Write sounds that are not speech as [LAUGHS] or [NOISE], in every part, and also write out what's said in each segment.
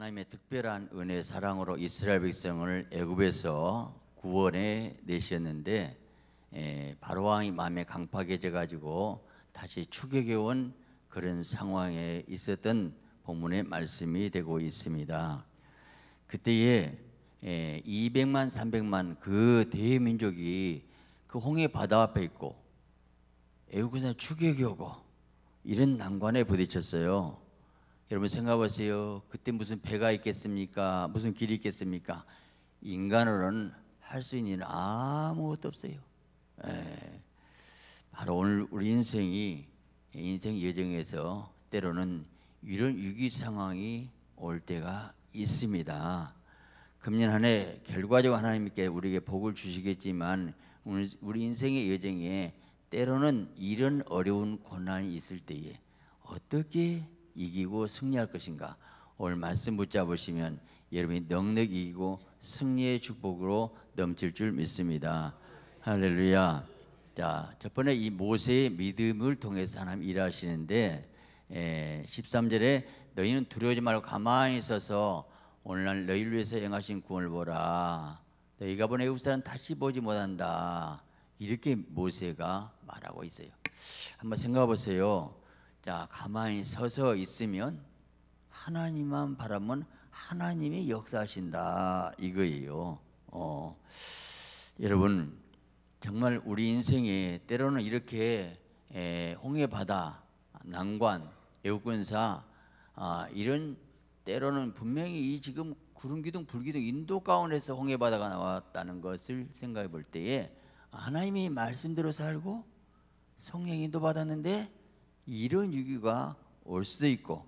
하나님의 특별한 은혜 사랑으로 이스라엘 백성을 애굽에서 구원해 내셨는데 예, 바로 왕이 마음에 강팍해 져 가지고 다시 추격해 온 그런 상황에 있었던 본문의 말씀이 되고 있습니다. 그때에 200만 예, 300만 그 대민족이 그 홍해 바다 앞에 있고 애국군사 추격이 오고 이런 난관에 부딪혔어요. 여러분 생각하세요. 그때 무슨 배가 있겠습니까? 무슨 길이 있겠습니까? 인간으로는 할 수 있는 아무것도 없어요. 에, 예. 바로 오늘 우리 인생이 인생 여정에서 때로는 이런 위기 상황이 올 때가 있습니다. 금년 한해 결과적으로 하나님께 우리에게 복을 주시겠지만 우리 인생의 여정에 때로는 이런 어려운 고난이 있을 때에 어떻게 이기고 승리할 것인가? 오늘 말씀 붙잡으시면 여러분이 넉넉 이기고 승리의 축복으로 넘칠 줄 믿습니다. 할렐루야. 자, 첫 번째 이 모세의 믿음을 통해서 하나님 일하시는데 에, 예, 13절에 너희는 두려워지 말고 가만히 서서 오늘날 너희를 위해서 행하신 구원을 보라. 너희가 본 애굽 사람 다시 보지 못한다. 이렇게 모세가 말하고 있어요. 한번 생각해 보세요. 자 가만히 서서 있으면 하나님만 바라면 하나님이 역사하신다 이거예요. 어, 여러분 정말 우리 인생에 때로는 이렇게 에, 홍해 바다, 난관, 애국군사 아, 이런 때로는 분명히 이 지금 구름 기둥, 불 기둥, 인도 가운데서 홍해 바다가 나왔다는 것을 생각해 볼 때에 하나님이 말씀대로 살고 성령 인도 받았는데 이런 위기가 올 수도 있고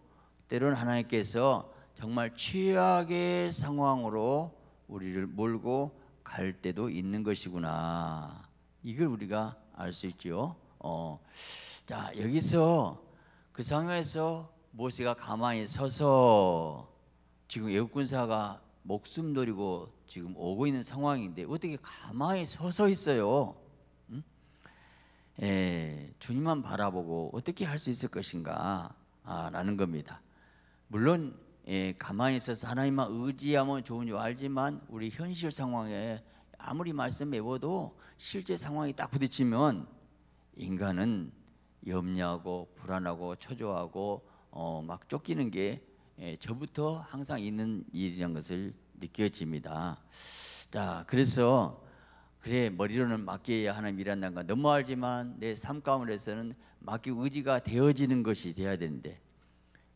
때로는 하나님께서 정말 최악의 상황으로 우리를 몰고 갈 때도 있는 것이구나. 이걸 우리가 알 수있죠 어. 자, 여기서 그 상황에서 모세가 가만히 서서 지금 애국군사가 목숨 노리고 지금 오고 있는 상황인데 어떻게 가만히 서서 있어요? 예, 주님만 바라보고 어떻게 할 수 있을 것인가라는 아, 겁니다. 물론 예, 가만히 있어서 하나님만 의지하면 좋은 줄 알지만 우리 현실 상황에 아무리 말씀해봐도 실제 상황이 딱 부딪히면 인간은 염려하고 불안하고 초조하고 어, 막 쫓기는 게 예, 저부터 항상 있는 일이라는 것을 느껴집니다. 자, 그래서 그래 머리로는 맡겨야 하나님 일한다건 너무 알지만 내 삶 가운데서는 맡길 의지가 되어지는 것이 되야 되는데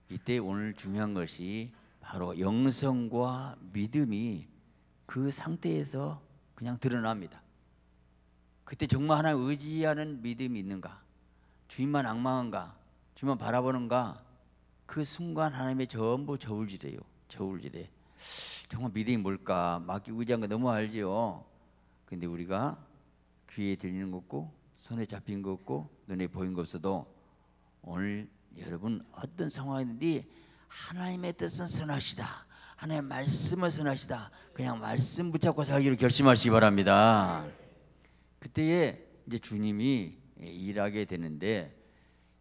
이때 오늘 중요한 것이 바로 영성과 믿음이 그 상태에서 그냥 드러납니다. 그때 정말 하나 의지하는 믿음이 있는가? 주님만 악망한가? 주님만 바라보는가? 그 순간 하나님의 전부 저울질해요. 저울질해. 정말 믿음이 뭘까? 맡기 의지한 거 너무 알지요. 근데 우리가 귀에 들리는 것 없고 손에 잡힌 것 없고 눈에 보인 것 없어도 오늘 여러분 어떤 상황이든지 하나님의 뜻은 선하시다. 하나님의 말씀은 선하시다. 그냥 말씀 붙잡고 살기로 결심하시기 바랍니다. 그때에 이제 주님이 일하게 되는데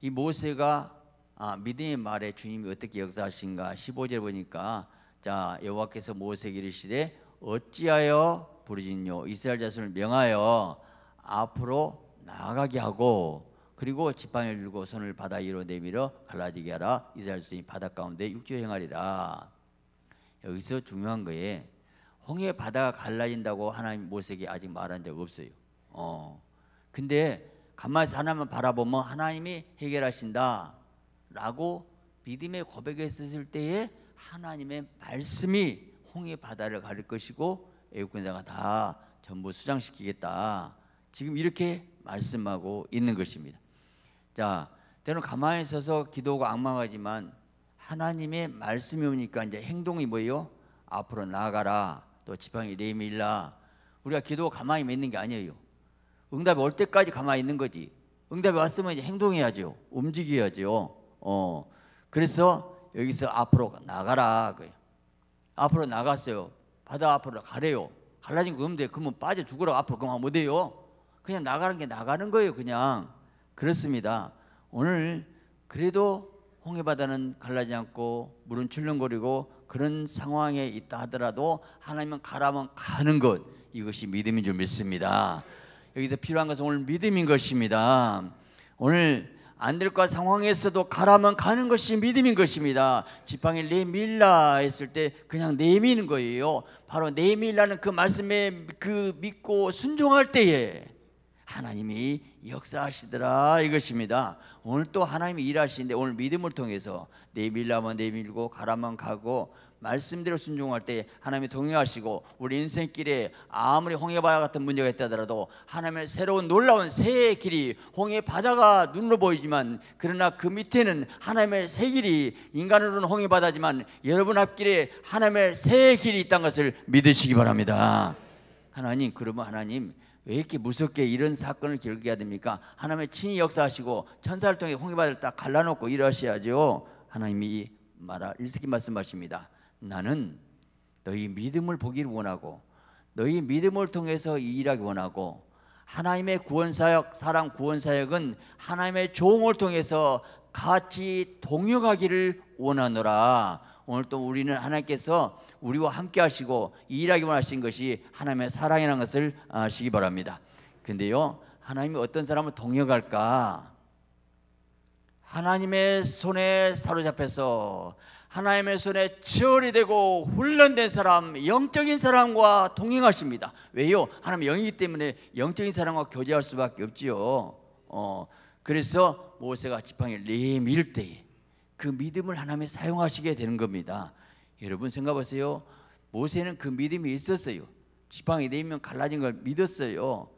이 모세가 아, 믿음의 말에 주님이 어떻게 역사하신가 15절 보니까 자 여호와께서 모세에게 이르시되 어찌하여 부르신 요 이스라엘 자손을 명하여 앞으로 나아가게 하고 그리고 지팡이를 들고 손을 바다 위로 내밀어 갈라지게 하라 이스라엘 자손이 바다 가운데 육지에 행하리라 여기서 중요한 거에 홍해 바다가 갈라진다고 하나님 모세에게 아직 말한 적 없어요 어. 근데 가만히 사람만 바라보면 하나님이 해결하신다 라고 믿음의 고백했을 때에 하나님의 말씀이 홍해 바다를 가릴 것이고 애국군사가 다 전부 수장시키겠다. 지금 이렇게 말씀하고 있는 것입니다. 자, 때는 가만히 있어서 기도가 악망하지만 하나님의 말씀이 오니까 이제 행동이 뭐예요? 앞으로 나아가라. 또 지팡이 내밀라. 우리가 기도 가만히 있는 게 아니에요. 응답이 올 때까지 가만히 있는 거지. 응답이 왔으면 이제 행동해야죠. 움직여야죠. 어. 그래서 여기서 앞으로 나가라. 그 앞으로 나갔어요. 바다 앞으로 가래요. 갈라진 거 없는데 그러면 빠져 죽으라 앞으로 그만 못해요. 그냥 나가는 게 나가는 거예요. 그냥 그렇습니다. 오늘 그래도 홍해바다는 갈라지 않고 물은 출렁거리고 그런 상황에 있다 하더라도 하나님은 가라면 가는 것 이것이 믿음인 줄 믿습니다. 여기서 필요한 것은 오늘 믿음인 것입니다. 오늘 안될것 상황에서도 가라면 가는 것이 믿음인 것입니다. 지팡이 내밀라 했을 때 그냥 내미는 거예요. 바로 내밀라는 그 말씀에 그 믿고 순종할 때에 하나님이 역사하시더라 이것입니다. 오늘 또 하나님이 일하시는데 오늘 믿음을 통해서 내밀라면 내밀고 가라면 가고 말씀대로 순종할 때 하나님이 동행하시고 우리 인생길에 아무리 홍해바다 같은 문제가 있다 하더라도 하나님의 새로운 놀라운 새의 길이 홍해바다가 눈으로 보이지만 그러나 그 밑에는 하나님의 새 길이 인간으로는 홍해바다지만 여러분 앞길에 하나님의 새의 길이 있다는 것을 믿으시기 바랍니다 하나님 그러면 하나님 왜 이렇게 무섭게 이런 사건을 기록해야 됩니까? 하나님의 친히 역사하시고 천사를 통해 홍해바다를 딱 갈라놓고 이러셔야죠 하나님이 말하 일스킨 말씀하십니다 나는 너희 믿음을 보길 원하고 너희 믿음을 통해서 일하기 원하고 하나님의 구원사역, 사랑 구원사역은 하나님의 종을 통해서 같이 동역하기를 원하노라. 오늘 또 우리는 하나님께서 우리와 함께 하시고 일하기 원하신 것이 하나님의 사랑이라는 것을 아시기 바랍니다. 근데요, 하나님이 어떤 사람을 동역할까? 하나님의 손에 사로잡혀서 하나님의 손에 치열이 되고 훈련된 사람, 영적인 사람과 동행하십니다. 왜요? 하나님 영이기 때문에 영적인 사람과 교제할 수밖에 없지요. 어, 그래서 모세가 지팡이 내밀 때에 그 믿음을 하나님이 사용하시게 되는 겁니다. 여러분 생각하세요. 모세는 그 믿음이 있었어요. 지팡이 내면 갈라진 걸 믿었어요.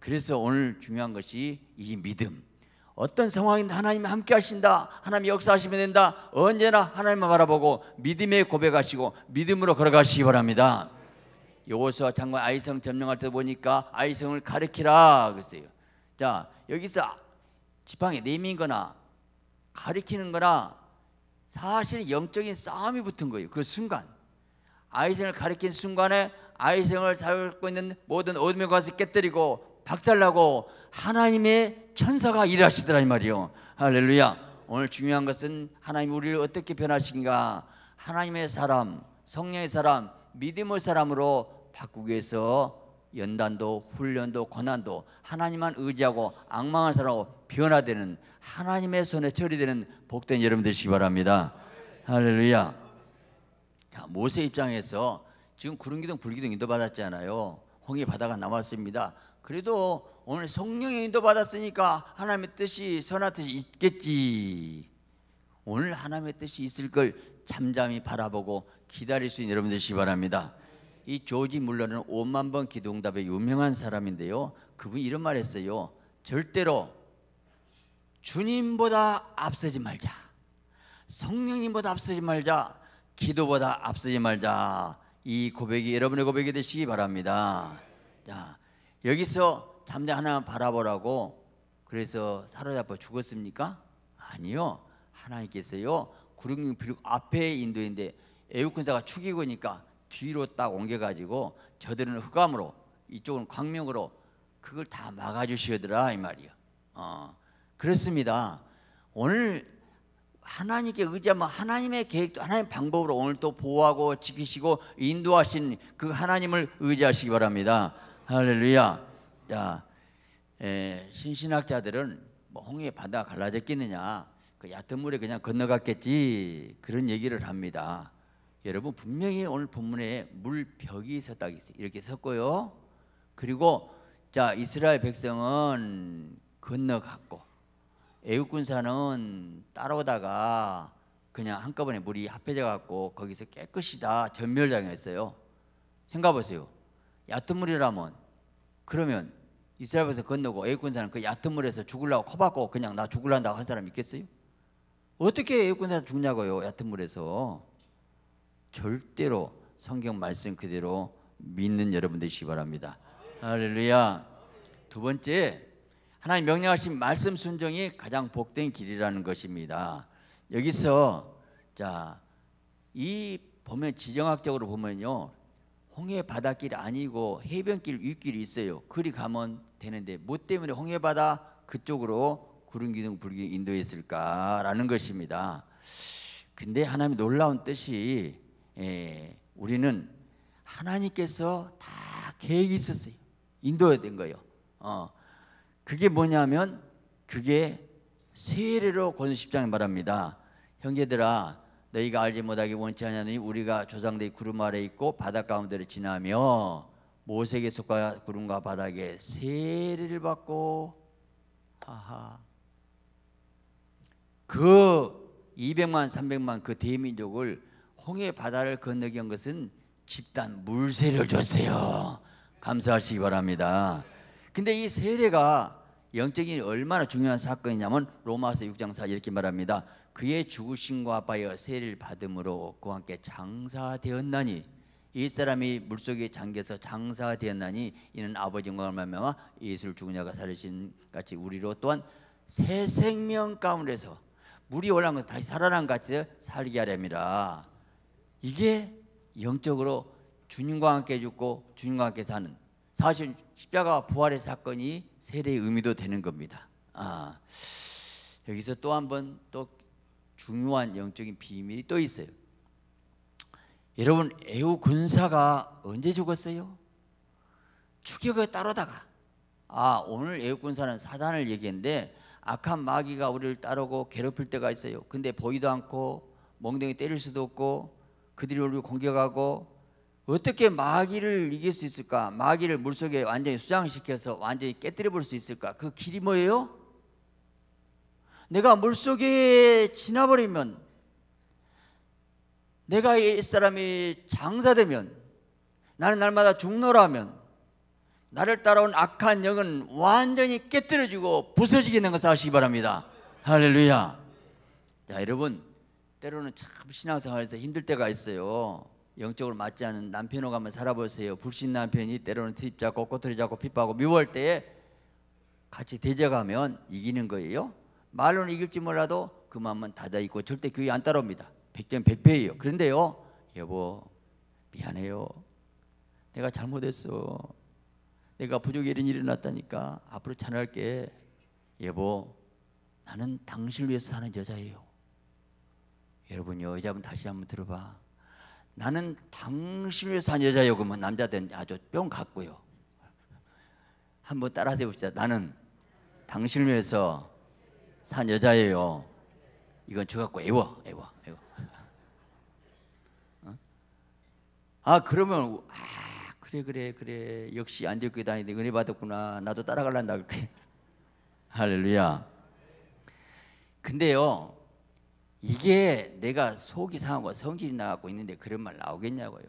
그래서 오늘 중요한 것이 이 믿음. 어떤 상황인데 하나님 함께 하신다. 하나님 역사하시면 된다. 언제나 하나님만 바라보고 믿음에 고백하시고 믿음으로 걸어가시기 바랍니다. 요호수아 장관 아이성 점령할 때 보니까 아이성을 가르키라 그랬어요. 자, 여기서 지팡이 내민거나 네 가리키는 거나 사실 영적인 싸움이 붙은 거예요. 그 순간. 아이성을 가리킨 순간에 아이성을 살고 있는 모든 어둠의 관세 깨뜨리고 박살나고 하나님의 천사가 일하시더라 이 말이요. 할렐루야. 오늘 중요한 것은 하나님 우리를 어떻게 변화시킨가? 하나님의 사람, 성령의 사람, 믿음의 사람으로 바꾸기 위해서 연단도 훈련도 권한도 하나님만 의지하고 악망한 사람으로 변화되는 하나님의 손에 처리되는 복된 여러분 되시기 바랍니다. 할렐루야. 자, 모세 입장에서 지금 구름기둥 불기둥 인도받았잖아요. 홍해 바다가 남았습니다. 그래도 오늘 성령의 인도 받았으니까 하나님의 뜻이 선한 뜻이 있겠지. 오늘 하나님의 뜻이 있을 걸 잠잠히 바라보고 기다릴 수 있는 여러분 되시 바랍니다. 이 조지 물러는 5만 번 기도응답의 유명한 사람인데요. 그분이 이런 말 했어요. 절대로 주님보다 앞서지 말자. 성령님보다 앞서지 말자. 기도보다 앞서지 말자. 이 고백이 여러분의 고백이 되시기 바랍니다. 자, 여기서 담대 하나만 바라보라고 그래서 사로잡혀 죽었습니까? 아니요. 하나님께서요. 구릉 비록 앞에 인도인데 애국 군사가 죽이고 니까 뒤로 딱 옮겨가지고 저들은 흑암으로 이쪽은 광명으로 그걸 다 막아주시더라 이 말이요. 어, 그렇습니다. 오늘 하나님께 의지하면 하나님의 계획도 하나님 방법으로 오늘 또 보호하고 지키시고 인도하신 그 하나님을 의지하시기 바랍니다. 할렐루야. 야, 에, 신신학자들은 뭐 홍해 바다 갈라졌겠느냐? 그 얕은 물에 그냥 건너갔겠지 그런 얘기를 합니다. 여러분 분명히 오늘 본문에 물벽이 있다 이렇게 썼고요. 그리고 자 이스라엘 백성은 건너갔고 애굽 군사는 따라오다가 그냥 한꺼번에 물이 합해져 갖고 거기서 깨끗이 다 전멸당했어요. 생각해 보세요. 얕은 물이라면 그러면 이스라엘에서 건너고 애국군사는 그 얕은 물에서 죽으려고 커받고 그냥 나 죽을란다고 한 사람 있겠어요? 어떻게 애국군사 죽냐고요 얕은 물에서 절대로 성경 말씀 그대로 믿는 여러분 되시기 바랍니다 할렐루야 두 번째 하나님 명령하신 말씀 순종이 가장 복된 길이라는 것입니다 여기서 자이 보면 지정학적으로 보면요 홍해 바닷길 아니고 해변길 윗길이 있어요. 그리 가면 되는데 뭐 때문에 홍해 바다 그쪽으로 구름 기둥 불기 인도했을까라는 것입니다. 근데 하나님의 놀라운 뜻이 예, 우리는 하나님께서 다 계획이 있었어요. 인도된 거예요. 어, 그게 뭐냐면 그게 세례로 권수 십장에 말합니다. 형제들아 너희가 알지 못하게 원치 않냐니 우리가 조상들이 구름 아래 있고 바다 가운데를 지나며 모세에게 속과 구름과 바닥에 세례를 받고 하하 그 200만 300만 그 대민족을 홍해 바다를 건너게 한 것은 집단 물세를 줬어요 감사하시기 바랍니다 근데 이 세례가 영적인 얼마나 중요한 사건이냐면 로마서 6장 4 이렇게 말합니다 그의 죽으신과 바여 세를 례 받음으로 그와 함께 장사되었나니 이 사람이 물속에 잠겨서 장사되었나니 이는 아버지와 말미암아 예수를 죽은 자가 살으신 같이 우리로 또한 새 생명 가운데서 물이 올라가서 다시 살아난 같이 살게 하렵니다. 이게 영적으로 주님과 함께 죽고 주님과 함께 사는 사실 십자가 부활의 사건이 세례의 의미도 되는 겁니다. 아, 여기서 또한번또 중요한 영적인 비밀이 또 있어요. 여러분 에우 군사가 언제 죽었어요? 추격을 따르다가 아 오늘 에우 군사는 사단을 얘기했는데 악한 마귀가 우리를 따르고 괴롭힐 때가 있어요. 근데 보이도 않고 멍덩이 때릴 수도 없고 그들이 우리를 공격하고 어떻게 마귀를 이길 수 있을까? 마귀를 물속에 완전히 수장시켜서 완전히 깨뜨려 볼 수 있을까? 그 길이 뭐예요? 내가 물속에 지나버리면 내가 이 사람이 장사되면 나는 날마다 죽노라면 나를 따라온 악한 영은 완전히 깨뜨려지고 부서지게 되는 것을 아시기 바랍니다 할렐루야 자 여러분 때로는 참 신앙생활에서 힘들 때가 있어요 영적으로 맞지 않은 남편하고 한번 살아보세요 불신 남편이 때로는 트집 잡고 꼬투리 잡고 핍하고 미워할 때에 같이 대적하면 이기는 거예요 말로는 이길지 몰라도 그 마음은 닫아 있고 절대 교회 안 따라옵니다. 백점 백배예요. 그런데요, 여보 미안해요. 내가 잘못했어. 내가 부족해 이런 일이 났다니까 앞으로 잘할게. 여보 나는 당신을 위해서 사는 여자예요. 여러분 여자분 다시 한번 들어봐. 나는 당신을 위해서 사는 여자예요. 그러면 남자들은 아주 뿅 같고요. 한번 따라해 봅시다. 나는 당신을 위해서 산 여자예요. 이건 저 갖고 애워, 애워, 애워. 어? 아 그러면 아 그래 그래 그래 역시 안디옥교 다니는데 은혜 받았구나 나도 따라갈란다 그래 할렐루야. 근데요 이게 내가 속이 상하고 성질이 나갖고 있는데 그런 말 나오겠냐고요.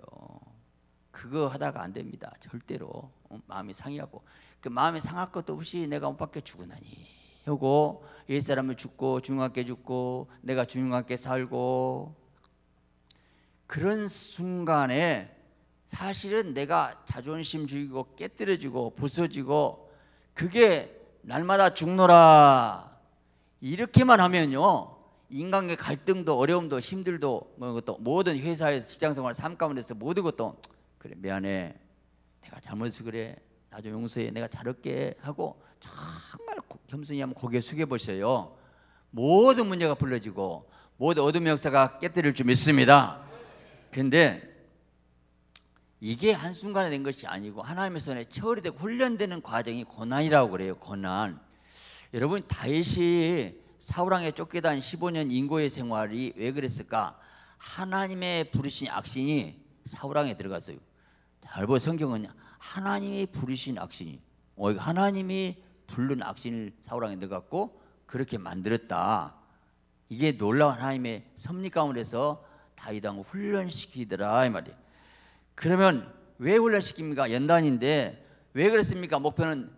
그거 하다가 안 됩니다. 절대로 어, 마음이 상해갖고 그 마음이 상할 것도 없이 내가 못 박혀 죽으나니. 하고 옛사람을 죽고 중학교 죽고 내가 중학교 살고 그런 순간에 사실은 내가 자존심 죽이고 깨뜨려지고 부서지고 그게 날마다 죽노라 이렇게만 하면요 인간의 갈등도 어려움도 힘들도 뭐 것도 모든 회사에서 직장생활 삶 가운데서 모든 것도 그래 미안해 내가 잘못해서 그래 나 좀 용서해 내가 잘할게 하고 정말 겸손히 하면 고개 숙여보세요. 모든 문제가 불러지고 모든 어둠 역사가 깨뜨릴 줄 믿습니다. 근데 이게 한순간에 된 것이 아니고 하나님의 손에 처리 되고 훈련되는 과정이 고난이라고 그래요. 고난. 여러분 다윗이 사울왕에 쫓겨다 15년 인고의 생활이 왜 그랬을까? 하나님의 부르신 악신이 사울왕에 들어갔어요. 잘 보세요. 성경은 하나님이 부르신 악신이. 어, 하나님이 불른 악신을 사울왕에 넣어갖고 그렇게 만들었다. 이게 놀라운 하나님의 섭리 가운데서 다윗왕을 훈련시키더라 이말이 그러면 왜 훈련시킵니까? 연단인데 왜 그랬습니까? 목표는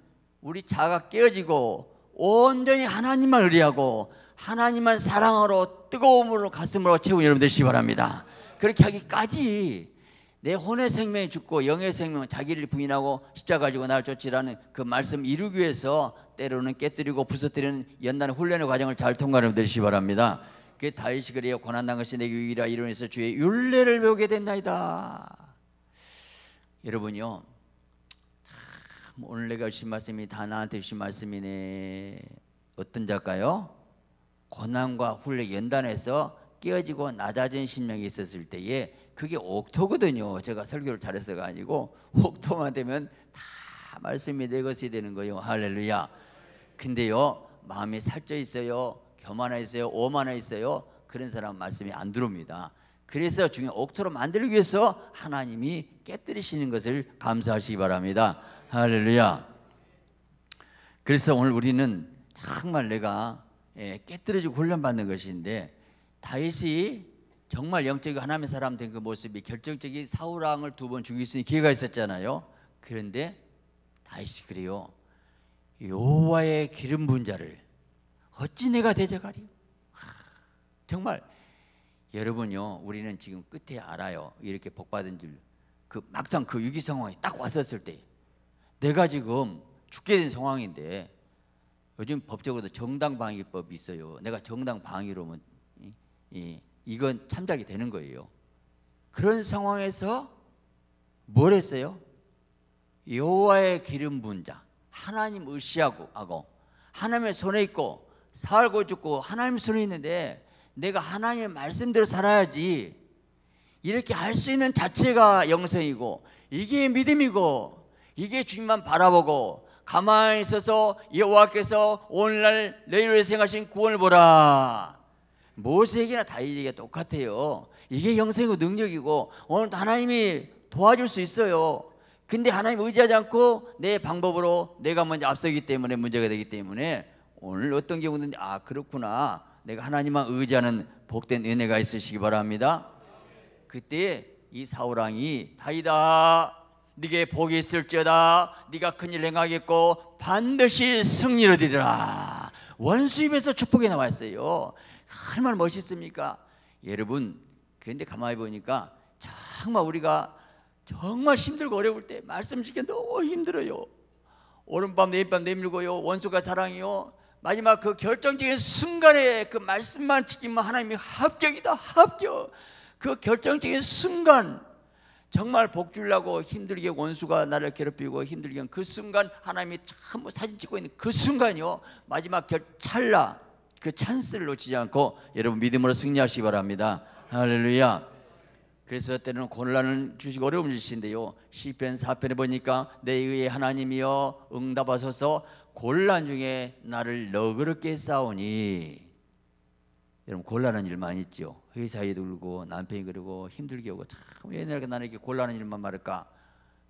우리 자가 깨어지고 온전히 하나님만 의뢰하고 하나님만 사랑으로 뜨거움으로 가슴으로 채운 여러분 되시 바랍니다. 그렇게 하기까지 내 혼의 생명이 죽고 영의 생명 은 자기를 부인하고 십자 가지고 나를 쫓으라는 그 말씀 이루기 위해서 때로는 깨뜨리고 부서뜨리는 연단의 훈련의 과정을 잘통과하 되시기 바랍니다. 그 다윗이 그래요 고난당 것이 내 유익이라 이론에서 주의 윤례를 배우게 된다이다. 여러분요 참 오늘 내가 주신 말씀이 다 나한테 주신 말씀이네. 어떤 작가요? 고난과 훈련 연단에서 깨어지고 낮아진 심령이 있었을 때에 그게 옥토거든요. 제가 설교를 잘해서가 아니고 옥토만 되면 다 말씀이 내 것이 되는 거예요. 할렐루야. 근데요 마음이 살쪄 있어요, 교만해 있어요, 오만해 있어요. 그런 사람 말씀이 안 들어옵니다. 그래서 중요 옥토로 만들기 위해서 하나님이 깨뜨리시는 것을 감사하시기 바랍니다. 할렐루야. 그래서 오늘 우리는 정말 내가 예, 깨뜨려지고 훈련받는 것인데 다윗이 정말 영적인 하나님의 사람 된 그 모습이 결정적인 사울 왕을 두 번 죽일 수 있는 기회가 있었잖아요. 그런데 다시 그래요. 여와의 기름 부 자를 어찌 내가 대적하리? 정말 여러분요, 우리는 지금 끝에 알아요. 이렇게 복 받은 줄. 그 막상 그 위기 상황이 딱 왔었을 때, 내가 지금 죽게 된 상황인데 요즘 법적으로도 정당 방위법이 있어요. 내가 정당 방위로면 이, 이 이건 참작이 되는 거예요. 그런 상황에서 뭘 했어요? 여호와의 기름 부 자, 하나님 의시하고 하고 하나님의 손에 있고 살고 죽고 하나님 손에 있는데 내가 하나님의 말씀대로 살아야지. 이렇게 할 수 있는 자체가 영생이고 이게 믿음이고 이게 주님만 바라보고 가만히 있어서 여호와께서 오늘날 너희를 생하신 구원을 보라. 모세에게나 다윗에게 똑같아요. 이게 형성이고 능력이고 오늘도 하나님이 도와줄 수 있어요. 근데 하나님 의지하지 않고 내 방법으로 내가 먼저 앞서기 때문에 문제가 되기 때문에 오늘 어떤 경우든 아 그렇구나 내가 하나님만 의지하는 복된 은혜가 있으시기 바랍니다. 그때 이 사울왕이 다이다 네게 복이 있을지어다 네가 큰일 행하겠고 반드시 승리를 드리라 원수 입에서 축복이 나왔어요 얼마나 멋있습니까? 여러분, 그런데 가만히 보니까 정말 우리가 정말 힘들고 어려울 때 말씀 지켜 너무 힘들어요. 오른밤 내밤 내밀고요. 원수가 사랑이요. 마지막 그 결정적인 순간에 그 말씀만 지키면 하나님이 합격이다. 합격. 그 결정적인 순간 정말 복 주려고 힘들게 원수가 나를 괴롭히고 힘들게 그 순간 하나님이 참 사진 찍고 있는 그 순간이요. 마지막 결 찰나 그 찬스를 놓치지 않고 여러분 믿음으로 승리하시기 바랍니다. 할렐루야. 그래서 때로는 곤란을 주시고 어려움 주시는데요. 시편 4편에 보니까 내 의의 하나님이여 응답하소서 곤란 중에 나를 너그럽게 싸우니 여러분 곤란한 일 많이 있죠. 회사에 들고 남편이 그러고 힘들게 오고 참 옛날에 나는 이렇게 곤란한 일만 말할까.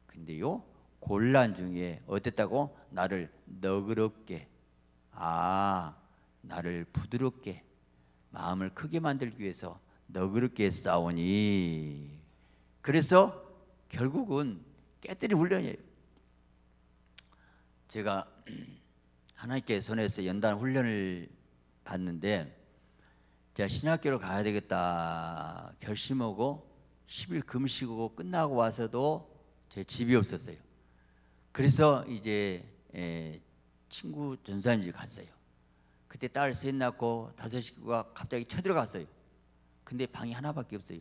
근데요 곤란 중에 어땠다고 나를 너그럽게 아 나를 부드럽게 마음을 크게 만들기 위해서 너그럽게 싸우니 그래서 결국은 깨뜨리 훈련이에요. 제가 [CLEARS THROAT] 하나님께 전해서 연단 훈련을 받는데 제가 신학교를 가야 되겠다 결심하고 10일 금식하고 끝나고 와서도 제 집이 없었어요. 그래서 이제 예, 친구 전사님 집 갔어요. 그때 딸셋 낳고 다섯 식구가 갑자기 쳐들어갔어요. 근데 방이 하나밖에 없어요.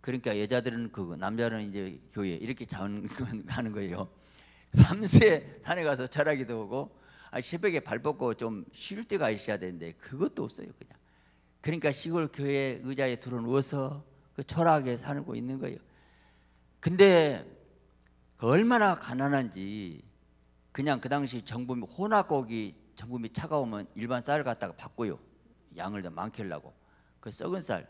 그러니까 여자들은 그거, 남자는 이제 교회 이렇게 자는 [LAUGHS] 가는 거예요. 밤새 산에 가서 절하기도 하고 아, 새벽에 발벗고좀쉬쉴 때가 있어야 되는데 그것도 없어요 그냥. 그러니까 시골 교회 의자에 들어 누워서 그 초라하게 살고 있는 거예요. 근데 그 얼마나 가난한지 그냥 그 당시 정부 혼합곡이 전분이 차가우면 일반 쌀을 갖다가 바꿔요. 양을 더 많게 하려고. 그 썩은 쌀.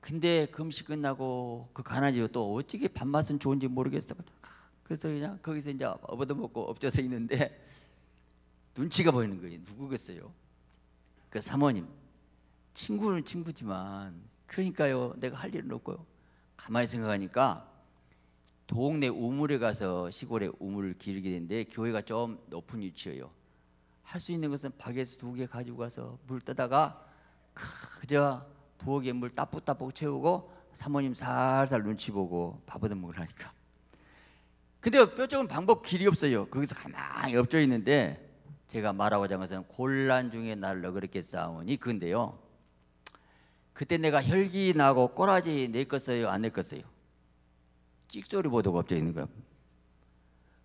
근데 금식 그 끝나고 그가난이가또 어떻게 밥맛은 좋은지 모르겠어. 그래서 그냥 거기서 이제 업어 먹고 엎져서 있는데 눈치가 보이는 거예요. 누구겠어요? 그 사모님 친구는 친구지만 그러니까요 내가 할 일은 없고요. 가만히 생각하니까 동네 우물에 가서 시골에 우물을 기르게 되는데 교회가 좀 높은 위치예요. 할수 있는 것은 바게트 두개 가지고 가서 물 떠다가 그저 부엌에 물 따뿌따뿌 채우고 사모님 살살 눈치 보고 밥 얻어 먹으라니까 근데 뼈쪽은 방법 길이 없어요 거기서 가만히 엎져 있는데 제가 말하고자 하는 것은 곤란 중에 나를 너그럽게 싸우니 근데요 그때 내가 혈기 나고 꼬라지 내겠어요 안 내겠어요 찍소리 보도가 엎져 있는 거야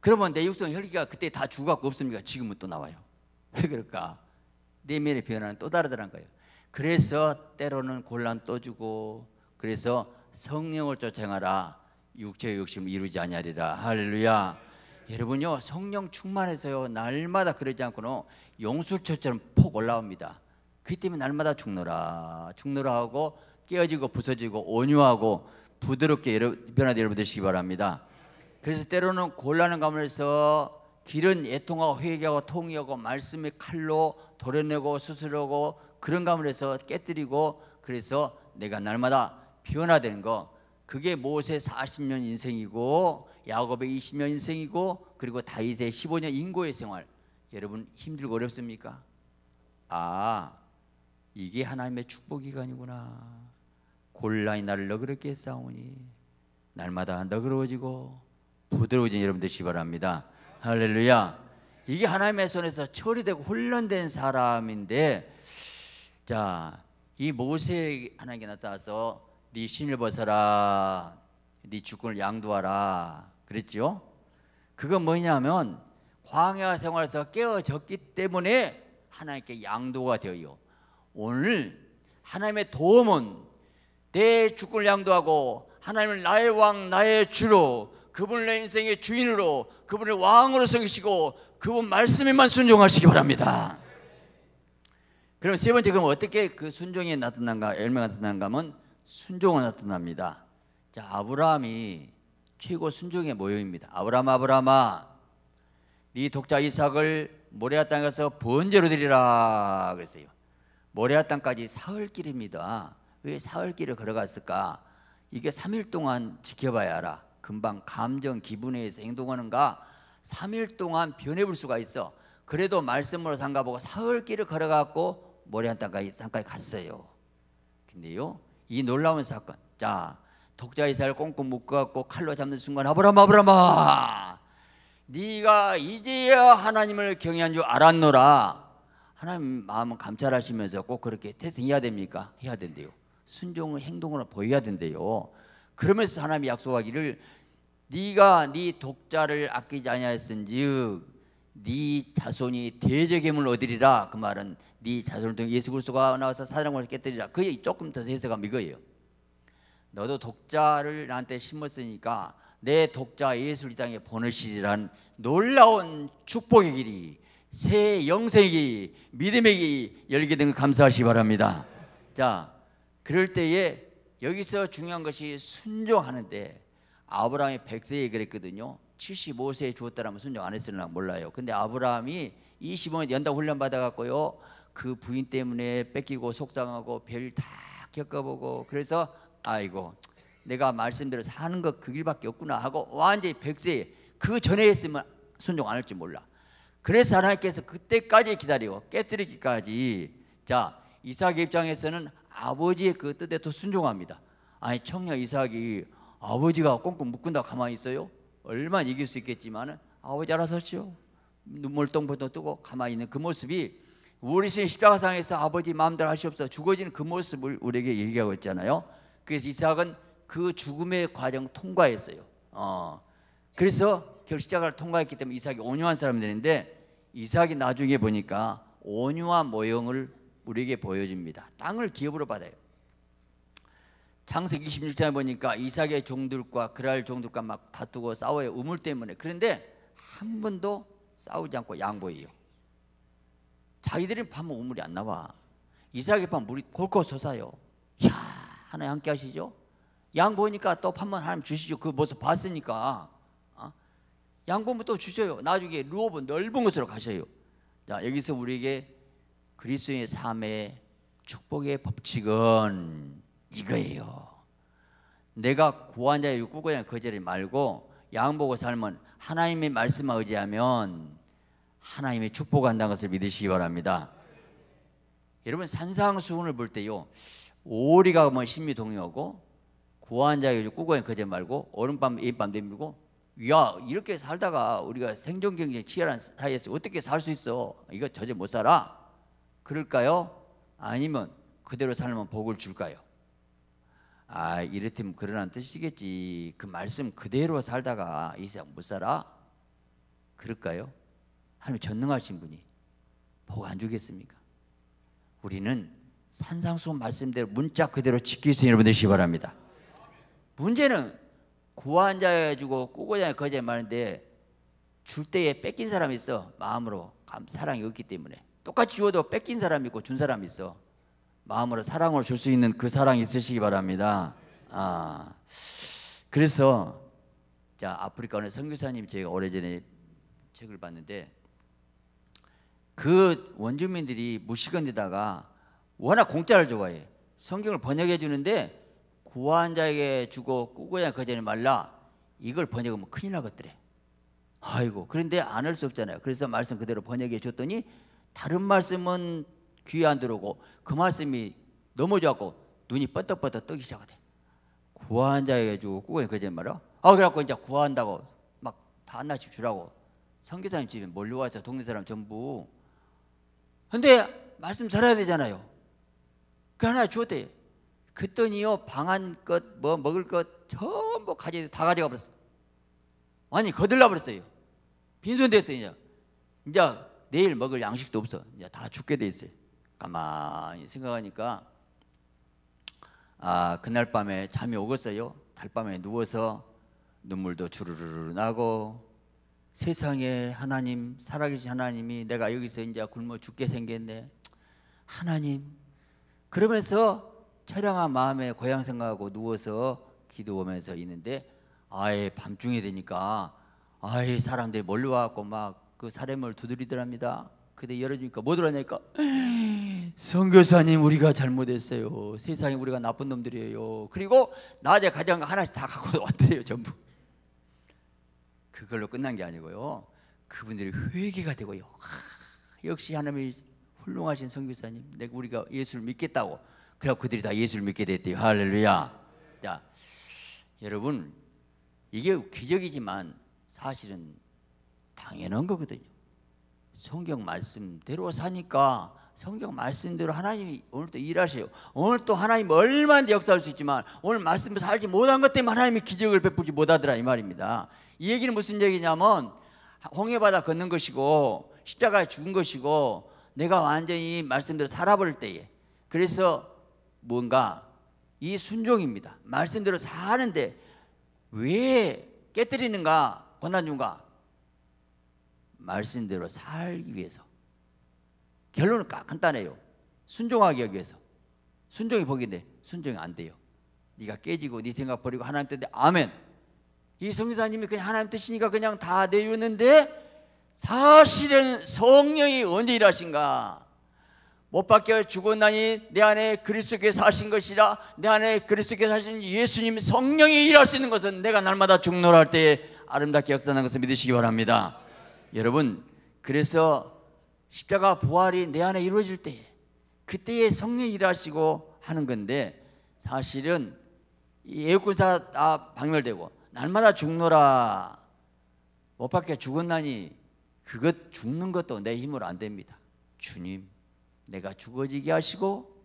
그러면 내 육성 혈기가 그때 다 죽어갖고 없습니까 지금은 또 나와요 왜 그럴까? 내면의 변화는 또 다르다는 거예요. 그래서 때로는 곤란 또 주고 그래서 성령을 쫓아가라 육체의 욕심을 이루지 아니하리라 할렐루야 여러분요 성령 충만해서요 날마다 그러지 않고는 용술처처럼 폭 올라옵니다 그 때문에 날마다 죽노라 죽노라 하고 깨어지고 부서지고 온유하고 부드럽게 변화되 여러시기 바랍니다 그래서 때로는 곤란한 가운데서 길은 애통하고 회개하고 통이하고 말씀의 칼로 도려내고 수술하고 그런 감을 해서 깨뜨리고 그래서 내가 날마다 변화되는 거 그게 모세 40년 인생이고 야곱의 20년 인생이고 그리고 다윗의 15년 인고의 생활 여러분 힘들고 어렵습니까? 아 이게 하나님의 축복 기간이구나 곤란이 나를 너그럽게 싸우니 날마다 너그러워지고 부드러워진 여러분 되시 바랍니다 할렐루야. 이게 하나님의 손에서 처리되고 훈련된 사람인데 자, 이 모세 하나님께 나타나서 네 신을 벗어라. 네 주권을 양도하라. 그랬지요? 그건 뭐냐면 광야 생활에서 깨어졌기 때문에 하나님께 양도가 되어요. 오늘 하나님의 도움은 내 주권을 양도하고 하나님을 나의 왕 나의 주로 그분을 내 인생의 주인으로 그분을 왕으로 섬기시고 그분 말씀에만 순종하시기 바랍니다. 그럼 세 번째 그럼 어떻게 그 순종이 나타난가 열매가 나타난가 하면 순종은 나타납니다. 자 아브라함이 최고 순종의 모형입니다. 아브라함 아브라함아 네 독자 이삭을 모레아 땅에서 번제로 드리라 그랬어요. 모레아 땅까지 사흘 길입니다. 왜 사흘 길을 걸어갔을까? 이게 3일 동안 지켜봐야 알아. 금방 감정 기분에 의해서 행동하는가 3일 동안 변해볼 수가 있어 그래도 말씀으로 삼가보고 사흘 길을 걸어갔고 모래한 땅까지 산까지 갔어요 근데요 이 놀라운 사건 자 독자의 살 꽁꽁 묶어갖고 칼로 잡는 순간 아브라마 아브라마 네가 이제야 하나님을 경외한 줄 알았노라 하나님 마음은 감찰하시면서 꼭 그렇게 태생해야 됩니까? 해야 된대요 순종을 행동으로 보여야 된대요 그러면서 하나님이 약속하기를 네가 네 독자를 아끼지 아니하였은즉 네 자손이 대적임을 얻으리라 그 말은 네 자손을 통해 예수 그리스도가 나와서 사랑을 깨뜨리라 그게 조금 더 해석하면 이거예요 너도 독자를 나한테 심었으니까 내 독자 예수를 이 땅에 보내시리란 놀라운 축복의 길이 새 영생의 길이 믿음의 길이 열리게 된걸 감사하시기 바랍니다 자 그럴 때에 여기서 중요한 것이 순종하는데 아브라함이 100세에 그랬거든요. 75세에 죽었다라면 순종 안 했을랑 몰라요. 근데 아브라함이 25년 연단 훈련 받아갖고요. 그 부인 때문에 뺏기고 속상하고 별 다 겪어보고 그래서 아이고 내가 말씀대로 사는 것 그 길밖에 없구나 하고 완전히 100세에 그 전에 했으면 순종 안할지 몰라. 그래서 하나님께서 그때까지 기다리고 깨뜨리기까지 자이삭 입장에서는 아버지의 그 뜻에 더 순종합니다. 아니 청년 이삭이 아버지가 꽁꽁 묶은다 가만히 있어요? 얼마 이길 수 있겠지만 아버지 알아서 하시오. 눈물똥부터 뜨고 가만히 있는 그 모습이 우리 신 십자가상에서 아버지 마음대로 하시옵소서 죽어진 그 모습을 우리에게 얘기하고 있잖아요. 그래서 이삭은 그 죽음의 과정 통과했어요. 어. 그래서 결국 십자가를 통과했기 때문에 이삭이 온유한 사람이 되는데 이삭이 나중에 보니까 온유한 모형을 우리에게 보여줍니다. 땅을 기업으로 받아요. 장세기 26장에 보니까 이삭의 종들과 그랄 종들과 막 다투고 싸워요 우물 때문에 그런데 한 번도 싸우지 않고 양보해요 자기들이 파면 우물이 안 나와 이삭이 파면 물이 골고 솟아요 야 하나님 함께 하시죠 양보니까 또 파면 하나님 주시죠 그 모습 봤으니까 어? 양보면 또 주셔요 나중에 루업은 넓은 곳으로 가셔요 자 여기서 우리에게 그리스도의 삶의 축복의 법칙은 이거예요. 내가 고한자의 육구고양 거절이 말고 양보고 삶은 하나님의 말씀에 의지하면 하나님의 축복한다는 것을 믿으시기 바랍니다. 여러분 산상수훈을 볼 때요. 오리가 뭐 신미동요고 고한자의 육구고양 거절 말고 오른밤 이밤 되밀고 야 이렇게 살다가 우리가 생존 경쟁 치열한 사이에서 어떻게 살 수 있어? 이거 저제 못 살아. 그럴까요? 아니면 그대로 살면 복을 줄까요? 아 이렇다면 그러란 뜻이겠지 그 말씀 그대로 살다가 이 세상 못 살아? 그럴까요? 하나님 전능하신 분이 복안 주겠습니까? 우리는 산상수 말씀대로 문자 그대로 지킬 수 있는 여러분 되시기 바랍니다 문제는 고환자여주고 꾸고자에 거제 많은데 줄 때에 뺏긴 사람이 있어 마음으로 사랑이 없기 때문에 똑같이 주어도 뺏긴 사람이 있고 준 사람이 있어 마음으로 사랑을 줄 수 있는 그 사랑이 있으시기 바랍니다. 아, 그래서 자 아프리카 오늘 선교사님 제가 오래전에 책을 봤는데 그 원주민들이 무식한데다가 워낙 공짜를 좋아해 성경을 번역해 주는데 구한 자에게 주고 꾸고야 거절이 그 말라 이걸 번역하면 큰일 나겠더래 아이고 그런데 안 할 수 없잖아요 그래서 말씀 그대로 번역해 줬더니 다른 말씀은 귀에 안 들어오고 그 말씀이 넘어져갖고 눈이 뻣뜩뻣뜩 뜨기 시작하대 구한 자에게 주고 꾸고거짓말이아 그 그래갖고 이제 구한다고 막다 하나씩 주라고 성교사님 집에 몰려와서 동네 사람 전부 근데 말씀 잘해야 되잖아요 그 하나 주었대 그랬더니요 방한 것뭐 먹을 것 전부 가져 다 가져가 버렸어 아니 거들라 버렸어요 빈손 됐어 이제 이제 내일 먹을 양식도 없어 이제 다 죽게 돼 있어요 가만히 생각하니까 아 그날 밤에 잠이 오겠어요. 달밤에 누워서 눈물도 주르르 나고 세상에 하나님 살아계신 하나님이 내가 여기서 이제 굶어 죽게 생겼네. 하나님 그러면서 처량한 마음에 고향 생각하고 누워서 기도하면서 있는데 아예 밤중에 되니까 아예 사람들이 몰려와갖고 막그 사람을 두드리더랍니다. 근데 열어주니까 뭐 들었냐니까 선교사님 우리가 잘못했어요. 세상에 우리가 나쁜 놈들이에요. 그리고 낮에 가장 하나씩 다 갖고 [LAUGHS] 왔대요, 전부. 그걸로 끝난 게 아니고요. 그분들이 회개가 되고요. 하, 역시 하나님이 훌륭하신 선교사님. 내가 우리가 예수를 믿겠다고. 그래 그들이 다 예수를 믿게 됐대요. 할렐루야. 자, 여러분 이게 기적이지만 사실은 당연한 거거든요. 성경 말씀대로 사니까 성경 말씀대로 하나님이 오늘 도 일하세요. 오늘 또 하나님 얼마나 역사할 수 있지만 오늘 말씀을 살지 못한 것 때문에 하나님이 기적을 베풀지 못하더라 이 말입니다. 이 얘기는 무슨 얘기냐면 홍해바다 걷는 것이고 십자가에 죽은 것이고 내가 완전히 말씀대로 살아볼 때에 그래서 뭔가 이 순종입니다. 말씀대로 사는데 왜 깨뜨리는가 권한중가 말씀대로 살기 위해서 결론은 간단해요. 순종하기 위해서 순종이 복인데 순종이 안 돼요. 네가 깨지고 네 생각 버리고 하나님 뜻에 아멘. 이 성사님이 그냥 하나님 뜻이니까 그냥 다 내주는데 사실은 성령이 언제 일하신가? 못 박혀 죽었나니 내 안에 그리스도께서 하신 것이라 내 안에 그리스도께서 하신 예수님 성령이 일할 수 있는 것은 내가 날마다 죽노라 할 때에 아름답게 역사하는 것을 믿으시기 바랍니다. 여러분 그래서 십자가 부활이 내 안에 이루어질 때 그때에 성령 이 일하시고 하는 건데 사실은 예고사 다 박멸되고 날마다 죽노라 못 밖에 죽었나니 그것 죽는 것도 내 힘으로 안 됩니다. 주님 내가 죽어지게 하시고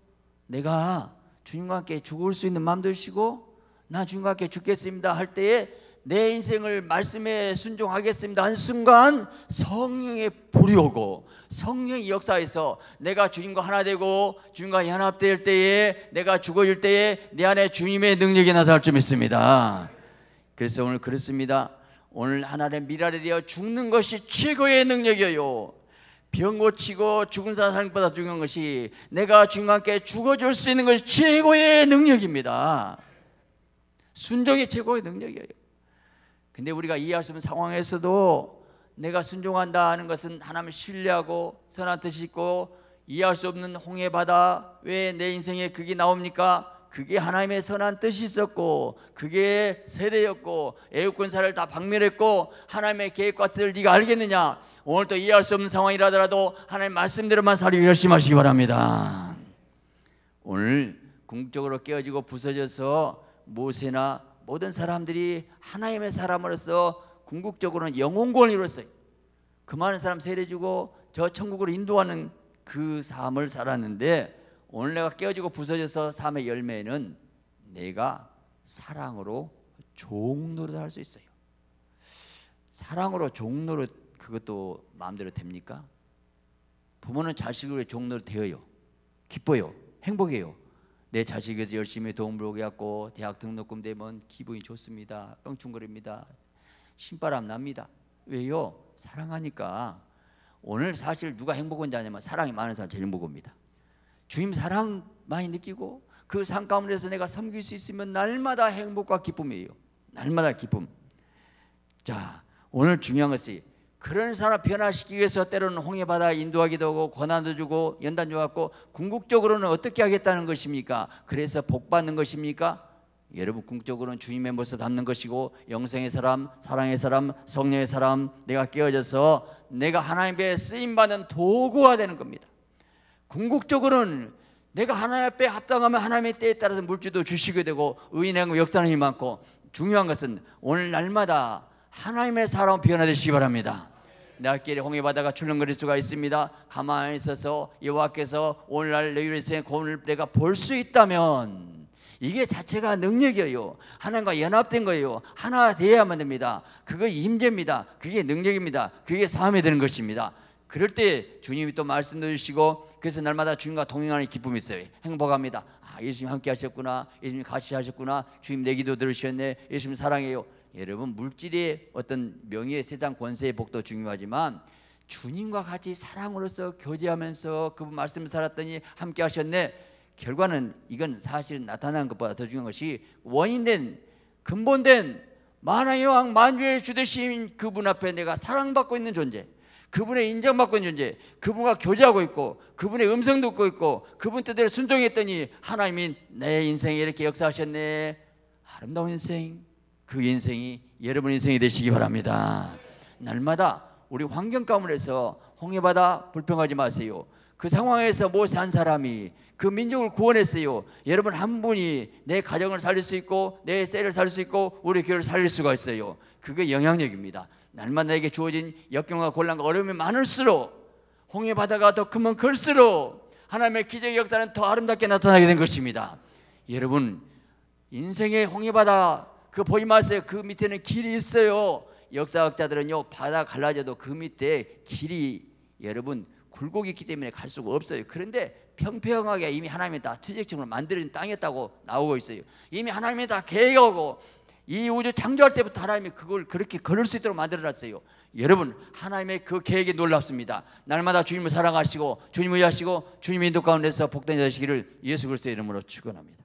내가 주님과 함께 죽을 수 있는 마음 되시고 나 주님과 함께 죽겠습니다 할 때에 내 인생을 말씀에 순종하겠습니다. 한순간 성령의 불이 오고 성령의 역사에서 내가 주님과 하나 되고 주님과 연합될 때에 내가 죽어질 때에 내 안에 주님의 능력이 나타날 줄 믿습니다. 그래서 오늘 그렇습니다. 오늘 하나의 미랄에 되어 죽는 것이 최고의 능력이에요. 병 고치고 죽은 사람 사랑보다 중요한 것이 내가 주님과 함께 죽어줄 수 있는 것이 최고의 능력입니다. 순종이 최고의 능력이에요. 근데 우리가 이해할 수 없는 상황에서도 내가 순종한다 는 것은 하나님을 신뢰하고 선한 뜻이 있고 이해할 수 없는 홍해 바다 왜 내 인생에 그게 나옵니까? 그게 하나님의 선한 뜻이 있었고 그게 세례였고 애국군사를 다 박멸했고 하나님의 계획과 뜻을 네가 알겠느냐 오늘도 이해할 수 없는 상황이라더라도 하나님 말씀대로만 살기 열심하시기 히 바랍니다 오늘 궁적으로 깨어지고 부서져서 모세나 모든 사람들이 하나님의 사람으로서 궁극적으로는 영혼권을 이뤘어요. 그 많은 사람 세례주고 저 천국으로 인도하는 그 삶을 살았는데 오늘 내가 깨어지고 부서져서 삶의 열매는 내가 사랑으로 종로릇 할수 있어요. 사랑으로 종로릇 그것도 마음대로 됩니까? 부모는 자식으로종로릇 되어요. 기뻐요. 행복해요. 내 자식에서 열심히 도움을 오게 하고 대학 등록금 되면 기분이 좋습니다. 뻥충거립니다. 신바람 납니다. 왜요? 사랑하니까. 오늘 사실 누가 행복한지 아냐면 사랑이 많은 사람 제일 행복합니 주님 사랑 많이 느끼고 그상 가운데서 내가 섬길 수 있으면 날마다 행복과 기쁨이에요. 날마다 기쁨. 자, 오늘 중요한 것이 그런 사람 변화시키기 위해서 때로는 홍해바다 인도하기도 하고 권한도 주고 연단도 받고 궁극적으로는 어떻게 하겠다는 것입니까? 그래서 복받는 것입니까? 여러분 궁극적으로는 주님의 모습 담는 것이고 영생의 사람, 사랑의 사람, 성령의 사람 내가 깨어져서 내가 하나님께 쓰임받는 도구가 되는 겁니다 궁극적으로는 내가 하나님 앞에 합당하면 하나님의 때에 따라서 물질도 주시게 되고 의인의 역사는 많고 중요한 것은 오늘 날마다 하나님의 사람 변화되시기 바랍니다 내길에 홍해바다가 출렁거릴 수가 있습니다. 가만히 있어서 여호와께서 오늘날 너희 인생의 고 내가 볼 수 있다면 이게 자체가 능력이에요. 하나님과 연합된 거예요. 하나 되어야만 됩니다. 그거 임재입니다. 그게 능력입니다. 그게 사함이 되는 것입니다. 그럴 때 주님이 또 말씀도 주시고 그래서 날마다 주님과 동행하는 기쁨이 있어요. 행복합니다. 아, 예수님 함께 하셨구나. 예수님 같이 하셨구나. 주님 내 기도 들으셨네. 예수님 사랑해요. 여러분 물질의 어떤 명예, 세상 권세의 복도 중요하지만 주님과 같이 사랑으로서 교제하면서 그분 말씀을 살았더니 함께 하셨네. 결과는 이건 사실 나타난 것보다 더 중요한 것이 원인된 근본된 만왕의 왕 만주의 주 되신 그분 앞에 내가 사랑받고 있는 존재. 그분의 인정받고 있는 존재, 그분과 교제하고 있고, 그분의 음성 듣고 있고, 그분 뜻대로 순종했더니 하나님이 내 인생에 이렇게 역사하셨네. 아름다운 인생, 그 인생이 여러분 인생이 되시기 바랍니다. 날마다 우리 환경 가문에서 홍해바다 불평하지 마세요. 그 상황에서 모세 한 사람이 그 민족을 구원했어요. 여러분 한 분이 내 가정을 살릴 수 있고 내 세를 살릴 수 있고 우리 교회를 살릴 수가 있어요. 그게 영향력입니다. 날마다 나게 주어진 역경과 곤란과 어려움이 많을수록 홍해 바다가 더 크면 클수록 하나님의 기적의 역사는 더 아름답게 나타나게 된 것입니다. 여러분 인생의 홍해 바다 그 보이마스에 그 밑에는 길이 있어요. 역사학자들은요 바다 갈라져도 그 밑에 길이 여러분 굴곡이 있기 때문에 갈 수가 없어요. 그런데 평평하게 이미 하나님이 다 퇴직층으로 만들어진 땅이었다고 나오고 있어요. 이미 하나님이 다 계획하고 이 우주 창조할 때부터 하나님이 그걸 그렇게 걸을 수 있도록 만들어놨어요. 여러분 하나님의 그 계획이 놀랍습니다. 날마다 주님을 사랑하시고 주님을 의하시고 주님의 인도 가운데서 복된 자시기를 예수 그리스의 이름으로 축원합니다.